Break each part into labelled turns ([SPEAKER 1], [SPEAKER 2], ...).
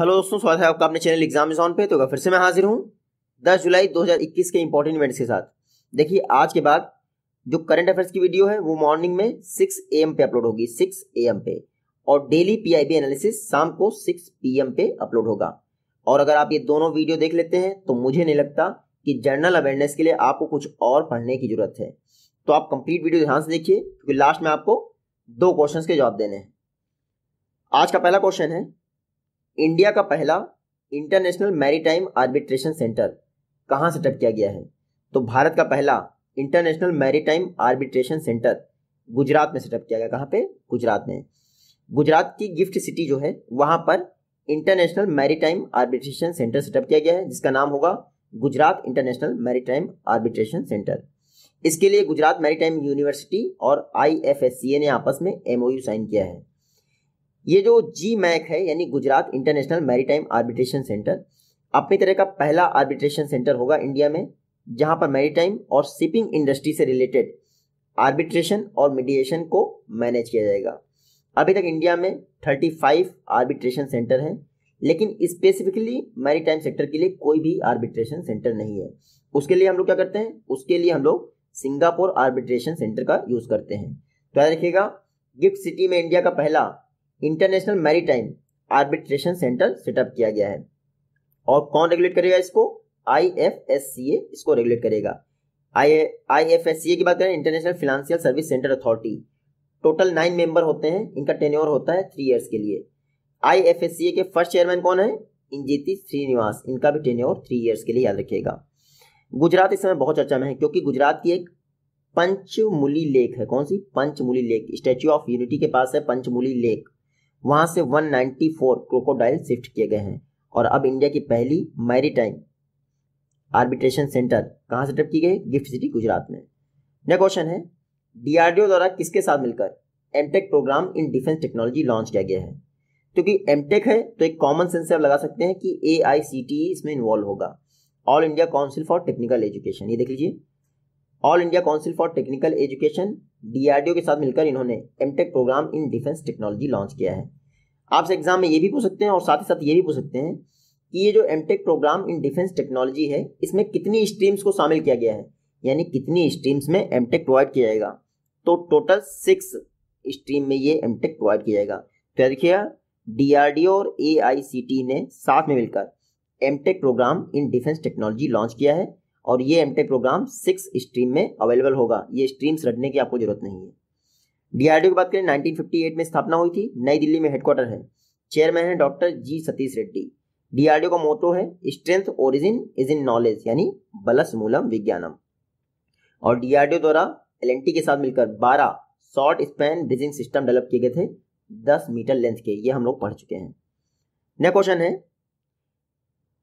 [SPEAKER 1] hello दोस्तों स्वागत है आपका अपने चैनल एग्जाम जॉन पे तो फिर से मैं हाजिर हूँ 10 जुलाई 2021 के इंपॉर्टेंट इवेंट्स के साथ देखिए आज के बाद जो करंट अफेयर्स की वीडियो है वो मॉर्निंग में 6 एम पे अपलोड होगी 6 एम पे और डेली पीआईबी एनालिसिस शाम को 6 पीएम पे अपलोड होगा और अगर आप ये दोनों वीडियो देख लेते हैं तो मुझे नहीं लगता कि जनरल अवेयरनेस के लिए आपको कुछ और पढ़ने की जरूरत है तो आप कंप्लीट वीडियो ध्यान से देखिए क्योंकि लास्ट में आपको दो क्वेश्चन के जवाब देने हैं आज का पहला क्वेश्चन है इंडिया का पहला इंटरनेशनल मैरीटाइम आर्बिट्रेशन सेंटर कहाँ सेटअप किया गया है तो भारत का पहला international maritime arbitration centre Gujarat में सेटअप किया गया कहाँ पे गुजरात में गुजरात की गिफ्ट सिटी जो है वहाँ पर international maritime arbitration centre setup किया गया है जिसका नाम होगा Gujarat international maritime arbitration centre इसके लिए गुजरात मैरीटाइम यूनिवर्सिटी और आई ने आपस में एमओयू साइन किया है ये जो जी मैक है यानी Gujarat international maritime arbitration centre अपनी तरह का पहला आर्बिट्रेशन सेंटर होगा इंडिया में जहां पर मैरीटाइम और शिपिंग इंडस्ट्री से रिलेटेड आर्बिट्रेशन और मीडिएशन को मैनेज किया जाएगा अभी तक इंडिया में 35 आर्बिट्रेशन सेंटर हैं लेकिन स्पेसिफिकली मैरीटाइम सेक्टर के लिए कोई भी आर्बिट्रेशन सेंटर नहीं है उसके लिए हम लोग क्या करते हैं उसके लिए हम लोग सिंगापुर आर्बिट्रेशन सेंटर का यूज़ करते हैं तो याद रखिएगा गिफ्ट सिटी में इंडिया का पहला international maritime arbitration centre setup किया गया है और कौन रेगुलेट करेगा इसको आई इसको रेगुलेट करेगा आई की बात करें international financial service centre authority total nine member होते हैं इनका टेन्योर होता है थ्री ईयर्स के लिए आई के फर्स्ट चेयरमैन कौन है इंजीति श्रीनिवास इनका भी टेन्योर थ्री ईयर्स के लिए याद रखिएगा गुजरात इस समय बहुत चर्चा में है क्योंकि गुजरात की एक पंचमुली लेक है कौन सी Panchmuli lake Statue of Unity के पास है पंचमुली लेक वहां से 194 क्रोकोडाइल शिफ्ट किए गए हैं और अब इंडिया की पहली मैरीटाइम आर्बिट्रेशन सेंटर कहां सेटअप की गई गिफ्ट सिटी गुजरात में नेक्स्ट क्वेश्चन है डीआरडीओ द्वारा किसके साथ मिलकर MTech programme in defence technology launch किया गया है क्योंकि एमटेक है तो एक कॉमन सेंस से आप लगा सकते हैं कि ए e इसमें इन्वॉल्व होगा All India Council for Technical Education ये देख लीजिए All India Council for Technical Education DRDO के साथ मिलकर इन्होंने MTech programme in defence technology launch किया है आपसे एग्जाम में ये भी पूछ सकते हैं और साथ ही साथ ये भी पूछ सकते हैं कि ये जो MTech programme in defence technology है इसमें कितनी स्ट्रीम्स को शामिल किया गया है यानी कितनी स्ट्रीम्स में एम प्रोवाइड किया जाएगा तो टोटल सिक्स स्ट्रीम में ये एम प्रोवाइड किया जाएगा तो देखिए डी और ए ने साथ में मिलकर M programme in defence technology launch किया है और ये एम प्रोग्राम सिक्स स्ट्रीम में अवेलेबल होगा ये स्ट्रीम्स रटने की आपको जरूरत नहीं है डी की बात करें 1958 में स्थापना हुई थी नई दिल्ली में हेडक्वार्टर है चेयरमैन है doctor G Satish Reddy DRDO का मोटो है strength origin is in knowledge यानी बलस मूलम विज्ञानम और डीआरडीओ द्वारा एल के साथ मिलकर 12 short span bridging system develop किए गए थे 10 मीटर लेंथ के ये हम लोग पढ़ चुके हैं नेक्स्ट क्वेश्चन है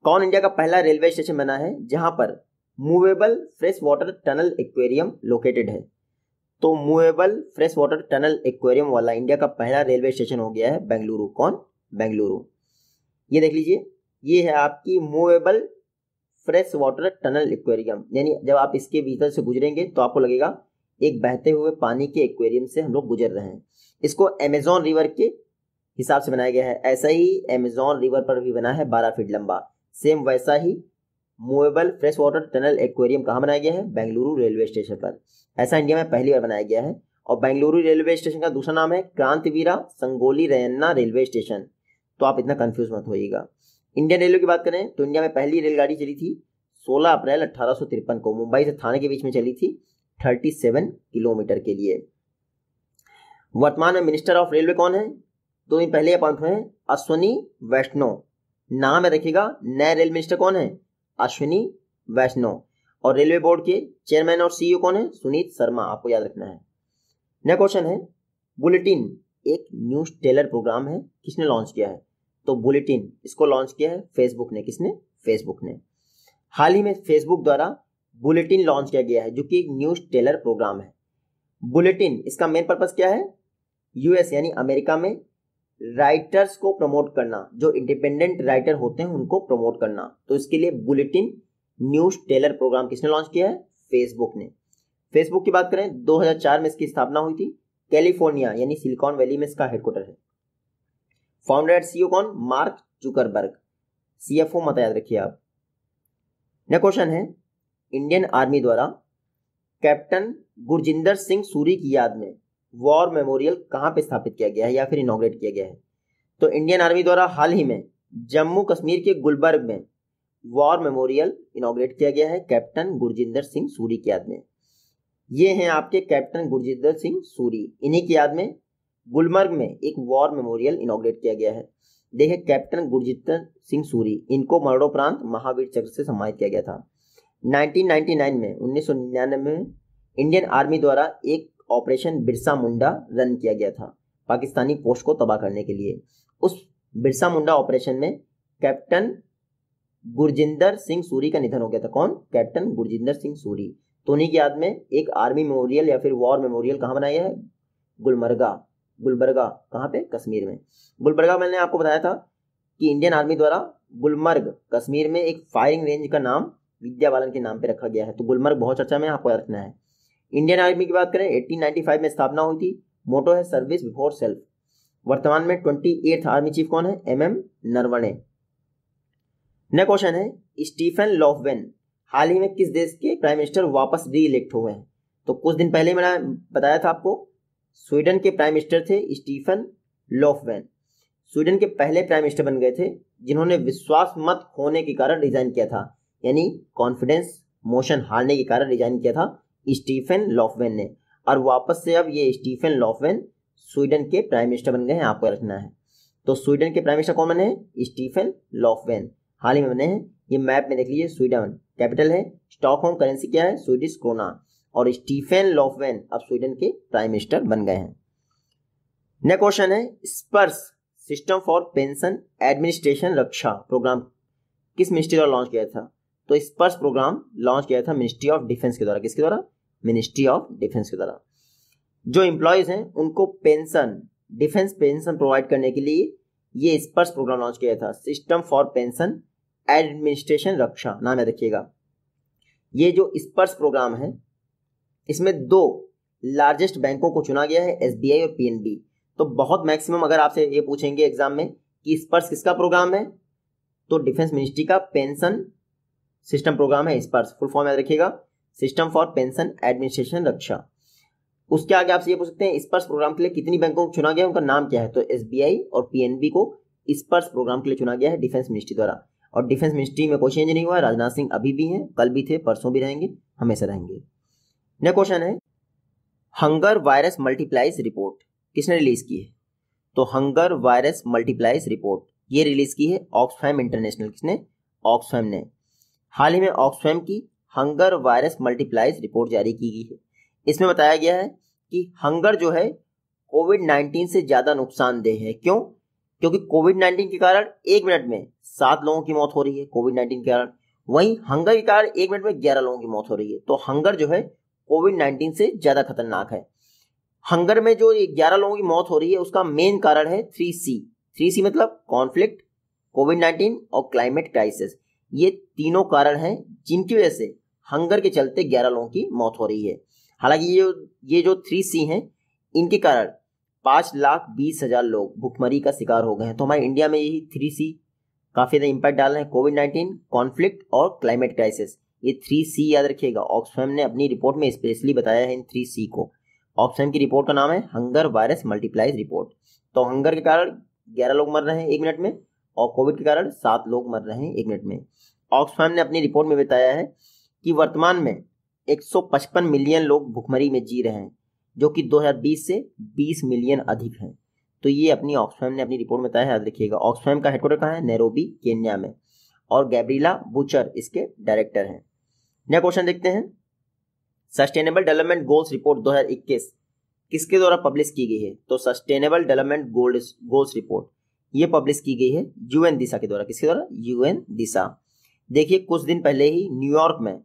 [SPEAKER 1] कौन इंडिया का पहला रेलवे स्टेशन बना है जहां पर movable fresh water tunnel aquarium located है तो movable fresh water tunnel aquarium वाला इंडिया का पहला रेलवे स्टेशन हो गया है बेंगलुरु कौन बेंगलुरु ये देख लीजिए ये है आपकी movable fresh water tunnel aquarium यानी जब आप इसके भीतर से गुजरेंगे तो आपको लगेगा एक बहते हुए पानी के एक्वेरियम से हम लोग गुजर रहे हैं इसको अमेजोन रिवर के हिसाब से बनाया गया है ऐसा ही अमेजोन रिवर पर भी बना है बारह फीट लंबा सेम वैसा ही movable fresh water tunnel aquarium कहाँ बनाया गया है बेंगलुरु रेलवे स्टेशन पर ऐसा इंडिया में पहली बार बनाया गया है और बेंगलुरु रेलवे स्टेशन का दूसरा नाम है क्रांतिवीरा संगोली रैन्ना रेलवे स्टेशन तो आप इतना कन्फ्यूज मत होइएगा इंडियन रेलवे की बात करें तो इंडिया में पहली रेलगाड़ी चली थी 16 अप्रैल अठारह को मुंबई से थाने के बीच में चली थी 37 किलोमीटर के लिए वर्तमान में मिनिस्टर ऑफ रेलवे कौन है दो तो दिन पहले अपॉइंट हुए अश्वनी वैष्णो नाम रखिएगा नए रेल मिनिस्टर कौन है अश्विनी वैष्णव और रेलवे बोर्ड के चेयरमैन और सीईओ कौन है सुनीत शर्मा आपको याद रखना है नेक्स्ट क्वेश्चन है बुलेटिन एक न्यूज टेलर प्रोग्राम है किसने लॉन्च किया है तो बुलेटिन इसको लॉन्च किया है फेसबुक ने किसने फेसबुक ने हाल ही में फेसबुक द्वारा बुलेटिन लॉन्च किया गया है जो कि एक न्यूज टेलर प्रोग्राम है बुलेटिन इसका मेन पर्पज क्या है यूएस यानी अमेरिका में राइटर्स को प्रमोट करना जो इंडिपेंडेंट राइटर होते हैं उनको प्रमोट करना तो इसके लिए बुलेटिन न्यूज टेलर प्रोग्राम किसने लॉन्च किया है फेसबुक ने फेसबुक की बात करें 2004 में इसकी स्थापना हुई थी कैलिफोर्निया यानी सिलिकॉन वैली में इसका हेडक्वार्टर है फाउंडर एट सीओ कौन मार्क जुकरबर्ग सीएफओ मत याद रखिए आप नेक्स्ट क्वेश्चन है इंडियन आर्मी द्वारा कैप्टन गुरजिंदर सिंह सूरी की याद में वॉर मेमोरियल कहाँ पे स्थापित किया गया है या फिर इनोग्रेट किया गया है तो इंडियन आर्मी द्वारा हाल ही में जम्मू कश्मीर के गुलबर्ग में वॉर मेमोरियल इनोग्रेट किया गया है कैप्टन गुरजिंदर सिंह सूरी की याद में ये हैं आपके कैप्टन गुरजिंदर सिंह सूरी इन्हीं की याद में गुलमर्ग में एक वॉर मेमोरियल इनोग्रेट किया गया है देखे कैप्टन गुरजिंदर सिंह सूरी इनको मरणोपरांत महावीर चक्र से सम्मानित किया गया था 1999 में 1999 में इंडियन आर्मी द्वारा एक ऑपरेशन बिरसा मुंडा रन किया गया था पाकिस्तानी पोस्ट को तबाह करने के लिए उस बिरसा मुंडा ऑपरेशन में कैप्टन गुरजिंदर सिंह सूरी का निधन हो गया था कौन कैप्टन गुरजिंदर सिंह सूरी तो उन्हीं की याद में एक आर्मी मेमोरियल या फिर वॉर मेमोरियल कहाँ बनाया है गुलमर्गा गुलबर्गा कहाँ पे कश्मीर में गुलबर्गा मैंने आपको बताया था कि इंडियन आर्मी द्वारा गुलमर्ग कश्मीर में एक फायरिंग रेंज का नाम विद्या बालन के नाम पे रखा गया है तो गुलमर्ग बहुत चर्चा में आपको रखना है इंडियन आर्मी की बात करें 1895 में स्थापना हुई थी मोटो है सर्विस बिफोर सेल्फ वर्तमान में ट्वेंटी आर्मी चीफ कौन है M M Naravane next question है स्टीफन लॉफवेन हाल ही में किस देश के प्राइम मिनिस्टर वापस री इलेक्ट हुए हैं तो कुछ दिन पहले मैंने बताया था आपको स्वीडन के प्राइम मिनिस्टर थे स्टीफन लॉफवेन स्वीडन के पहले प्राइम मिनिस्टर बन गए थे जिन्होंने विश्वास मत खोने के कारण रिजाइन किया था यानी कॉन्फिडेंस मोशन हारने के कारण रिजाइन किया था स्टीफन लॉफवेन ने और वापस से अब ये स्टीफन लॉफवेन स्वीडन के प्राइम मिनिस्टर बन गए हैं आपको रखना है तो स्वीडन के प्राइम मिनिस्टर कौन बने हैं स्टीफन लॉफवेन हाल ही में बने हैं ये मैप में देख लीजिए स्वीडन कैपिटल है स्टॉक होम करेंसी क्या है स्वीडिश कोना और स्टीफन लॉफवेन अब स्वीडन के प्राइम मिनिस्टर बन गए हैं नेक्स्ट क्वेश्चन है Sparsh system for pension administration Raksha programme किस मिनिस्ट्री द्वारा लॉन्च किया था तो स्पर्स प्रोग्राम लॉन्च किया था मिनिस्ट्री ऑफ डिफेंस के द्वारा किसके द्वारा मिनिस्ट्री ऑफ डिफेंस के द्वारा जो एम्प्लॉयज हैं उनको पेंशन डिफेंस पेंशन प्रोवाइड करने के लिए ये स्पर्श प्रोग्राम लॉन्च किया था system for pension administration Raksha नाम याद रखिएगा ये जो स्पर्श प्रोग्राम है इसमें दो लार्जेस्ट बैंकों को चुना गया है एस और पी तो बहुत मैक्सिमम अगर आपसे ये पूछेंगे एग्जाम में कि स्पर्श किसका प्रोग्राम है तो डिफेंस मिनिस्ट्री का पेंशन सिस्टम प्रोग्राम है स्पर्श फुल फॉर्म याद रखिएगा system for pension administration Raksha उसके आगे आपसे ये पूछ सकते हैं स्पर्श प्रोग्राम के लिए कितनी बैंकों को चुना गया है उनका नाम क्या है तो एस और पी को स्पर्श प्रोग्राम के लिए चुना गया है डिफेंस मिनिस्ट्री द्वारा और डिफेंस मिनिस्ट्री में कोई चेंज नहीं हुआ राजनाथ सिंह अभी भी हैं कल भी थे परसों भी रहेंगे हमेशा रहेंगे नेक्स्ट क्वेश्चन है हंगर वायरस मल्टीप्लाइज रिपोर्ट किसने रिलीज की है तो हंगर वायरस मल्टीप्लाइज रिपोर्ट ये रिलीज की है ऑक्सफैम इंटरनेशनल किसने ऑक्सफैम ने हाल ही में ऑक्सफैम की हंगर वायरस मल्टीप्लाइज रिपोर्ट जारी की गई है इसमें बताया गया है कि हंगर जो है कोविड नाइन्टीन से ज़्यादा नुकसानदेह है क्यों क्योंकि कोविड नाइन्टीन के कारण एक मिनट में सात लोगों की मौत हो रही है कोविड नाइन्टीन के कारण वहीं हंगर के कारण एक मिनट में ग्यारह लोगों की मौत हो रही है तो हंगर जो है कोविड नाइन्टीन से ज़्यादा खतरनाक है हंगर में जो ग्यारह लोगों की मौत हो रही है उसका मेन कारण है थ्री सी थ्री सी मतलब कॉन्फ्लिक्ट कोविड नाइन्टीन और क्लाइमेट क्राइसिस ये तीनों कारण हैं जिनकी वजह से हंगर के चलते ग्यारह लोगों की मौत हो रही है हालांकि ये जो ये जो थ्री सी हैं इनके कारण पाँच लाख बीस हज़ार लोग भुखमरी का शिकार हो गए हैं तो हमारे इंडिया में यही थ्री सी काफ़ी ज़्यादा इम्पैक्ट डाल रहे हैं कोविड नाइन्टीन कॉन्फ्लिक्ट और क्लाइमेट क्राइसिस ये थ्री सी याद रखिएगा ऑक्सफैम ने अपनी रिपोर्ट में स्पेशली बताया है इन थ्री सी को ऑक्सफैम की रिपोर्ट का नाम है हंगर वायरस मल्टीप्लाइज रिपोर्ट तो हंगर के कारण ग्यारह लोग मर रहे हैं एक मिनट में और कोविड के कारण सात लोग मर रहे हैं एक मिनट में ऑक्सफैम ने अपनी रिपोर्ट में बताया है कि वर्तमान में 155 मिलियन लोग भुखमरी में जी रहे हैं जो कि 2020 से 20 मिलियन अधिक हैं तो ये अपनी ऑक्सफैम ने अपनी रिपोर्ट में बताया याद रखिएगा ऑक्सफैम का हेडक्वार्टर कहाँ है नैरोबी केन्या में और गैब्रीला बुचर इसके डायरेक्टर हैं नया क्वेश्चन देखते हैं सस्टेनेबल डेवलपमेंट गोल्स रिपोर्ट 2021 किसके द्वारा पब्लिश की गई है तो sustainable development goals goals report ये पब्लिश की गई है यूएन दिशा के द्वारा किसके द्वारा यूएन दिशा देखिए कुछ दिन पहले ही न्यूयॉर्क में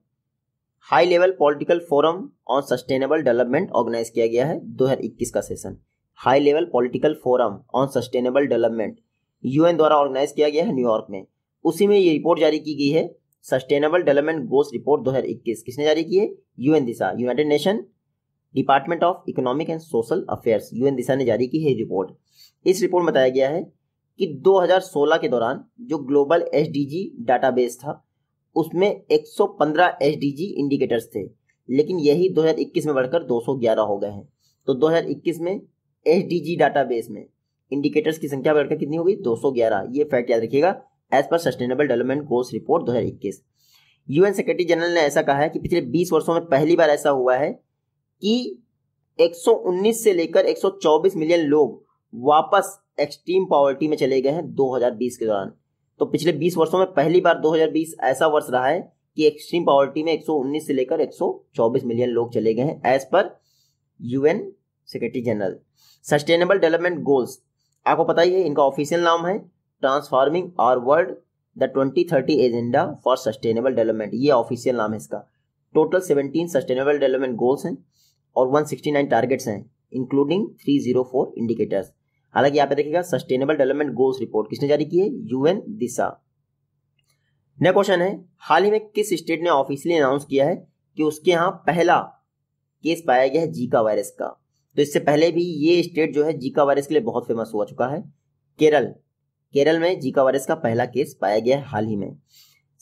[SPEAKER 1] high level political forum on sustainable development organise किया गया है 2021 का session high level political forum on sustainable development UN द्वारा ऑर्गेनाइज किया गया है न्यूयॉर्क में उसी में ये रिपोर्ट जारी की गई है सस्टेनेबल डेवलपमेंट गोल्स रिपोर्ट 2021 किसने जारी की है UN DESA United Nation Department of Economic and Social Affairs UN DESA ने जारी की है रिपोर्ट इस रिपोर्ट में बताया गया है कि 2016 के दौरान जो ग्लोबल एस डाटाबेस था उसमें 115 एसडीजी इंडिकेटर्स थे लेकिन यही 2021 में बढ़कर 211 हो गए हैं तो 2021 में एसडीजी डाटाबेस में इंडिकेटर्स की संख्या बढ़कर कितनी हो गई 211 ये फैक्ट याद रखिएगा as per sustainable development goals report 2021 UN secretary general ने ऐसा कहा है कि पिछले 20 वर्षों में पहली बार ऐसा हुआ है कि 119 से लेकर 124 मिलियन लोग वापस एक्सट्रीम पॉवर्टी में चले गए हैं 2020 के दौरान तो पिछले 20 वर्षों में पहली बार 2020 ऐसा वर्ष रहा है कि एक्सट्रीम पॉवर्टी में 119 से लेकर 124 मिलियन लोग चले गए हैं as per UN secretary general sustainable development goals आपको पता ही है इनका ऑफिशियल नाम है transforming our world the twenty thirty agenda for sustainable development ये ऑफिशियल नाम है इसका total seventeen sustainable development goals हैं और 169 टारगेट्स हैं इंक्लूडिंग 304 इंडिकेटर्स हालांकि यहाँ पे देखिएगा सस्टेनेबल डेवलपमेंट गोल्स रिपोर्ट किसने जारी की है यूएन दिशा नेक्स्ट क्वेश्चन है हाल ही में किस स्टेट ने ऑफिशियली अनाउंस किया है कि उसके यहाँ पहला केस पाया गया है जीका वायरस का तो इससे पहले भी ये स्टेट जो है जीका वायरस के लिए बहुत फेमस हुआ चुका है केरल केरल में जीका वायरस का पहला केस पाया गया है हाल ही में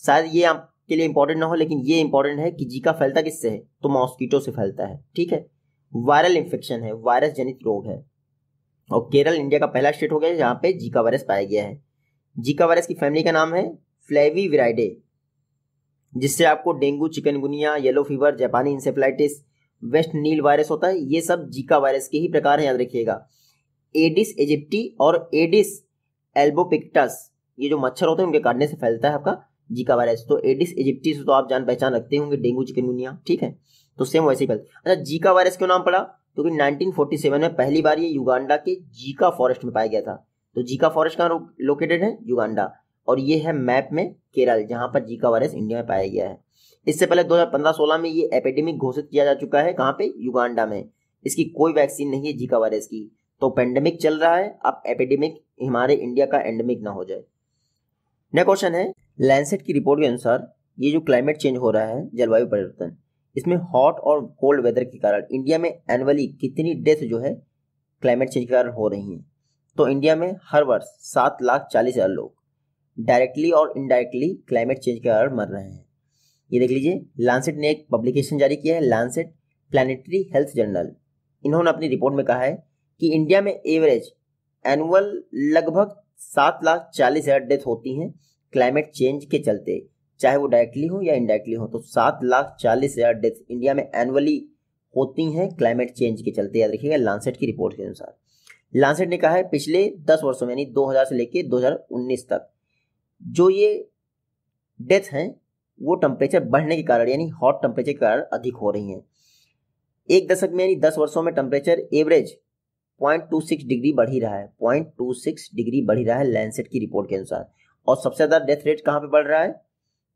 [SPEAKER 1] शायद ये आपके लिए इंपॉर्टेंट ना हो लेकिन ये इंपॉर्टेंट है कि जीका फैलता किससे है तो मॉस्किटो से फैलता है ठीक है वायरल इन्फेक्शन है वायरस जनित रोग है और केरल इंडिया का पहला स्टेट हो गया जहाँ पे जीका वायरस पाया गया है जीका वायरस की फैमिली का नाम है फ्लेवी विराइडे जिससे आपको डेंगू चिकनगुनिया येलो फीवर जापानी इंसेफ्लाइटिस वेस्ट नील वायरस होता है ये सब जीका वायरस के ही प्रकार हैं याद रखिएगा एडिस एजिप्टी और एडिस एल्बोपिक्टस ये जो मच्छर होते हैं उनके काटने से फैलता है आपका जीका वायरस तो एडिस एजिप्टी से तो आप जान पहचान रखते होंगे डेंगू चिकनगुनिया ठीक है तो सेम वैसे ही फैलता अच्छा जीका वायरस क्यों नाम पड़ा क्योंकि तो 1947 में पहली बार ये युगांडा के जीका फॉरेस्ट में पाया गया था तो जीका फॉरेस्ट कहाँ लोकेटेड है युगांडा और ये है मैप में केरल जहाँ पर जीका वायरस इंडिया में पाया गया है इससे पहले 2015-16 में ये एपिडेमिक घोषित किया जा चुका है कहाँ पे युगांडा में इसकी कोई वैक्सीन नहीं है जीका वायरस की तो पेंडेमिक चल रहा है अब एपिडेमिक हमारे इंडिया का एंडेमिक ना हो जाए नेक्स्ट क्वेश्चन है लैंसेट की रिपोर्ट के अनुसार ये जो क्लाइमेट चेंज हो रहा है जलवायु परिवर्तन इसमें हॉट और कोल्ड वेदर के कारण इंडिया में एनुअली कितनी डेथ जो है क्लाइमेट चेंज के कारण हो रही हैं तो इंडिया में हर वर्ष सात लाख चालीस हज़ार लोग डायरेक्टली और इनडायरेक्टली क्लाइमेट चेंज के कारण मर रहे हैं ये देख लीजिए लानसेट ने एक पब्लिकेशन जारी किया है लानसेट प्लानिटरी हेल्थ जर्नल इन्होंने अपनी रिपोर्ट में कहा है कि इंडिया में एवरेज एनुअल लगभग सात लाख चालीस हज़ार डेथ होती हैं क्लाइमेट चेंज के चलते चाहे वो डायरेक्टली हो या इनडायरेक्टली हो तो सात लाख चालीस हज़ार डेथ इंडिया में एनुअली होती हैं क्लाइमेट चेंज के चलते याद रखिएगा लानसेट की रिपोर्ट के अनुसार लानसेट ने कहा है पिछले दस वर्षों में यानी 2000 से लेकर 2019 तक जो ये डेथ हैं वो टेम्परेचर बढ़ने के कारण यानी हॉट टेम्परेचर के कारण अधिक हो रही हैं एक दशक में यानी दस वर्षों में temperature average point two six degree बढ़ ही रहा है पॉइंट टू सिक्स डिग्री बढ़ ही रहा है लैंडसेट की रिपोर्ट के अनुसार और सबसे ज़्यादा डेथ रेट कहाँ पे बढ़ रहा है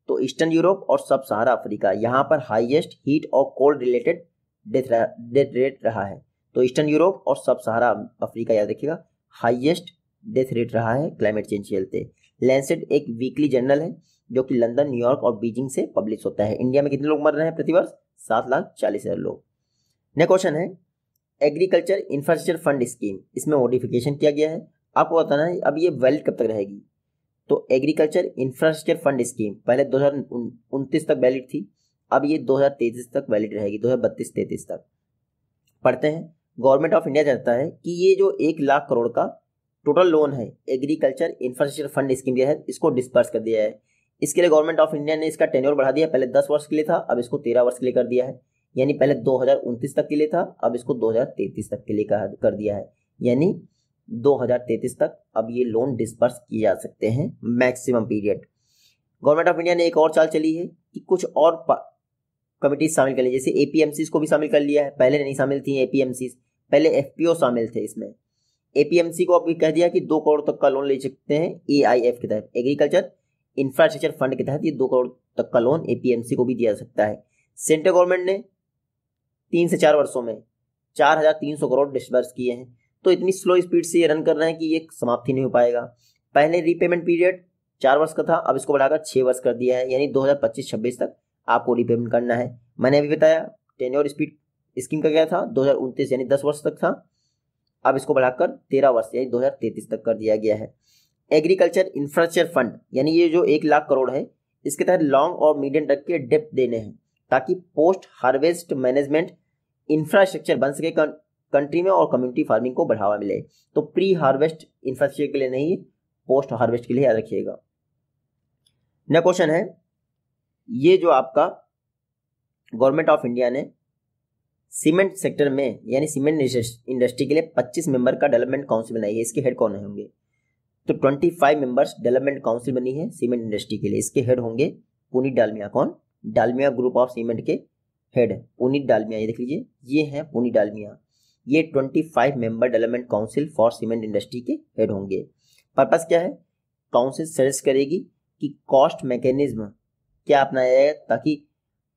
[SPEAKER 1] तो ईस्टर्न यूरोप और सब सहारा अफ्रीका यहाँ पर हाईएस्ट हीट और cold related death death rate रहा है तो ईस्टर्न यूरोप और सब सहारा अफ्रीका याद रखिएगा हाईएस्ट डेथ रेट रहा है क्लाइमेट चेंज चलते लैंसेट एक वीकली जर्नल है जो कि लंदन न्यूयॉर्क और बीजिंग से पब्लिश होता है इंडिया में कितने लोग मर रहे हैं प्रतिवर्ष सात लाख चालीस हज़ार लोग नेक्स्ट क्वेश्चन है एग्रीकल्चर इंफ्रास्ट्रक्चर फंड स्कीम इसमें मॉडिफिकेशन किया गया है आपको बताना है अब ये वैलिड कब तक रहेगी तो एग्रीकल्चर इंफ्रास्ट्रक्चर फंड स्कीम पहले दो तक वैलिड थी अब ये दो तक वैलिड रहेगी दो हज़ार तक पढ़ते हैं गवर्नमेंट ऑफ इंडिया जानता है कि ये जो एक लाख करोड़ का टोटल लोन है एग्रीकल्चर इंफ्रास्ट्रक्चर फंड स्कीम दिया है इसको डिस्पर्स कर दिया है इसके लिए गवर्नमेंट ऑफ इंडिया ने इसका टेन्योर बढ़ा दिया पहले दस वर्ष के लिए था अब इसको तेरह वर्ष के लिए कर दिया है यानी पहले दो तक के लिए था अब इसको दो तक के लिए कर दिया है यानी 2033 तक अब ये लोन डिस्पर्स किए जा सकते हैं maximum period government of India ने एक और चाल चली है कि कुछ और कमिटीज शामिल कर ली जैसे एपीएमसी को भी शामिल कर लिया है पहले नहीं शामिल थी एपीएमसीज पहले एफ शामिल थे इसमें एपीएमसी को अब कह दिया कि दो करोड़ तक का लोन ले सकते हैं ए के तहत एग्रीकल्चर इंफ्रास्ट्रक्चर फंड के तहत ये दो करोड़ तक का लोन एपीएमसी को भी दिया जा सकता है सेंट्रल गवर्नमेंट ने तीन से चार वर्षों में चार हजार तीन सौ करोड़ डिस्बर्स किए हैं तो इतनी स्लो स्पीड से ये रन कर रहे हैं कि ये समाप्त ही नहीं हो पाएगा पहले रीपेमेंट पीरियड चार वर्ष का था अब इसको बढ़ाकर छः वर्ष कर दिया है यानी दो हज़ार तक आपको रीपेमेंट करना है मैंने अभी बताया टेन्योर स्पीड स्कीम का क्या था दो यानी दस वर्ष तक था अब इसको बढ़ाकर तेरह वर्ष यानी दो तक कर दिया गया है एग्रीकल्चर इंफ्रास्ट्रक्चर फंड यानी ये जो एक लाख करोड़ है इसके तहत लॉन्ग और मीडियम टर्म के डेप्थ देने हैं ताकि पोस्ट हार्वेस्ट मैनेजमेंट इंफ्रास्ट्रक्चर बन सके कंट्री में और कम्युनिटी फार्मिंग को बढ़ावा मिले तो प्री हार्वेस्ट इंफ्रास्ट्रक्चर के लिए नहीं पोस्ट हार्वेस्ट के लिए याद रखिएगा नया क्वेश्चन है ये जो आपका गवर्नमेंट ऑफ इंडिया ने सीमेंट सेक्टर में यानी सीमेंट इंडस्ट्री के लिए 25 मेंबर का डेवलपमेंट काउंसिल बनाई है इसके हेड कौन होंगे तो 25 मेंबर्स डेवलपमेंट काउंसिल बनी है सीमेंट इंडस्ट्री के लिए इसके हेड होंगे पुनीत डालमिया कौन डालमिया ग्रुप ऑफ सीमेंट के हेड पुनीत डालमिया ये देख लीजिए ये हैं पुनीत डालमिया ये 25 member development council for cement industry के हेड होंगे पर्पस क्या है काउंसिल सजेस्ट करेगी कि कॉस्ट मैकेनिज्म क्या अपनाया जाए ताकि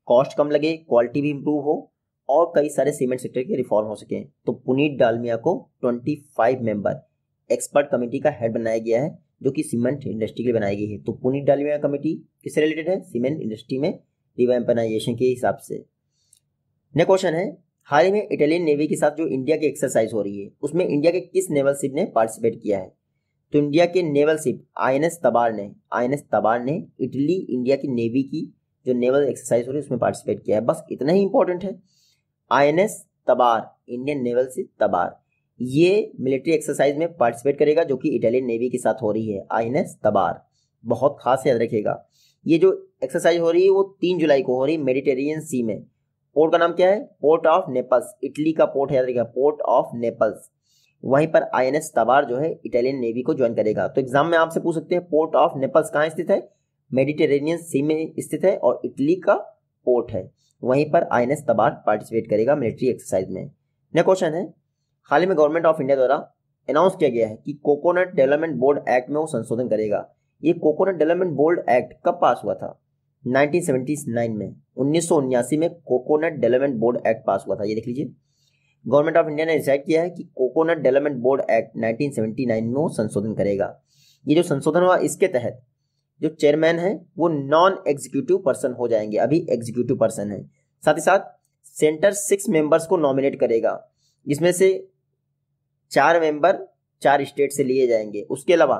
[SPEAKER 1] कॉस्ट कम लगे क्वालिटी भी इम्प्रूव हो और कई सारे सीमेंट सेक्टर के रिफॉर्म हो सकें तो पुनीत डालमिया को 25 मेंबर एक्सपर्ट कमेटी का हेड बनाया गया है जो कि सीमेंट इंडस्ट्री के लिए बनाई गई है तो पुनीत डालमिया कमेटी किससे रिलेटेड है सीमेंट इंडस्ट्री में रिवेम्पनाइजेशन के हिसाब से नेक्स्ट क्वेश्चन है हाल ही में इटालियन नेवी के साथ जो इंडिया की एक्सरसाइज हो रही है उसमें इंडिया के किस नेवल शिप ने पार्टिसिपेट किया है तो इंडिया के naval ship I N S Tabar ने आई एन एस तबार ने इटली इंडिया की नेवी की जो नेवल एक्सरसाइज हो रही है उसमें पार्टिसिपेट किया है बस इतना ही इंपॉर्टेंट है I N S Tabar Indian naval ship Tabar ये मिलिट्री एक्सरसाइज में पार्टिसिपेट करेगा जो कि इटालियन नेवी के साथ हो रही है आई एन एस तबार बहुत खास याद रखेगा ये जो एक्सरसाइज हो रही है वो तीन जुलाई को हो रही है मेडिटेरियन सी में पोर्ट का नाम क्या है पोर्ट ऑफ नेपल्स इटली का पोर्ट है याद पोर्ट ऑफ नेपल्स वहीं पर आई एन एस तबार जो है इटालियन नेवी को ज्वाइन करेगा तो एग्जाम में आपसे पूछ सकते हैं पोर्ट ऑफ नेपल्स कहाँ स्थित है मेडिटेरेनियन सी में स्थित है और इटली का पोर्ट है वहीं पर I N S Tabar participate करेगा मिलिट्री एक्सरसाइज में नेक्स्ट क्वेश्चन है हाल ही में गवर्नमेंट ऑफ इंडिया द्वारा अनाउंस किया गया है कि कोकोनट डेवलपमेंट बोर्ड एक्ट में वो संशोधन करेगा ये कोकोनट डेवलपमेंट बोर्ड एक्ट कब पास हुआ था 1979 में उन्नीस में coconut development board act pass हुआ था ये देख लीजिए गवर्नमेंट ऑफ इंडिया ने डिसाइड किया है कि कोकोनट डेवलपमेंट बोर्ड एक्ट 1979 में वो संशोधन करेगा ये जो संशोधन हुआ इसके तहत जो चेयरमैन है वो नॉन एग्जीक्यूटिव पर्सन हो जाएंगे अभी एग्जीक्यूटिव पर्सन है साथ ही साथ सेंटर सिक्स मेंबर्स को नॉमिनेट करेगा जिसमें से चार मेंबर चार स्टेट से लिए जाएंगे उसके अलावा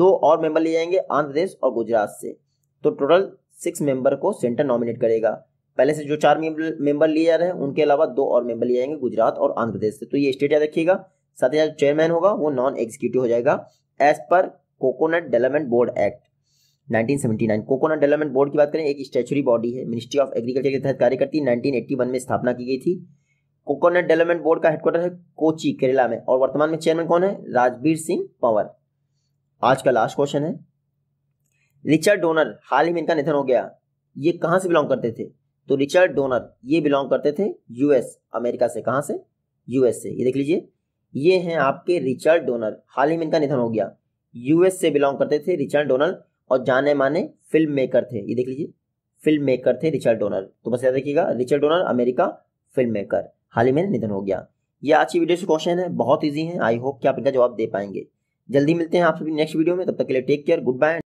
[SPEAKER 1] दो और मेंबर लिए जाएंगे आंध्र प्रदेश और गुजरात से तो टोटल सिक्स मेंबर को सेंटर नॉमिनेट करेगा पहले से जो चार मेंबर लिए जा रहे हैं उनके अलावा दो और मेंबर लिए जाएंगे गुजरात और आंध्र प्रदेश से तो ये स्टेट याद रखिएगा साथ ही चेयरमैन होगा वो नॉन एग्जीक्यूटिव हो जाएगा as per coconut development board act 1979 coconut development board की बात करें एक स्टेचुरी बॉडी है मिनिस्ट्री ऑफ एग्रीकल्चर के तहत कार्य करती है 1981 में स्थापना की गई थी कोकोनट डेवलपमेंट बोर्ड का हेडक्वार्टर है कोची केरला में और वर्तमान में चेयरमैन कौन है राजवीर सिंह पंवर आज का लास्ट क्वेश्चन है रिचर्ड डोनर हाल ही में इनका निधन हो गया ये कहाँ से बिलोंग करते थे तो रिचर्ड डोनर ये बिलोंग करते थे यूएस अमेरिका से कहाँ से यूएस से ये देख लीजिए ये हैं आपके रिचर्ड डोनर हाल ही में इनका निधन हो गया यूएस से बिलोंग करते थे रिचर्ड डोनर और जाने माने फिल्म मेकर थे ये देख लीजिए फिल्म मेकर थे रिचर्ड डोनर तो बस याद रखिएगा Richard Donner America film maker हाल ही में निधन हो गया ये आज की वीडियो से क्वेश्चन है बहुत ईजी है आई होप कि आप इनका जवाब दे पाएंगे जल्दी मिलते हैं आप सभी नेक्स्ट वीडियो में तब तक के लिए टेक केयर गुड बाय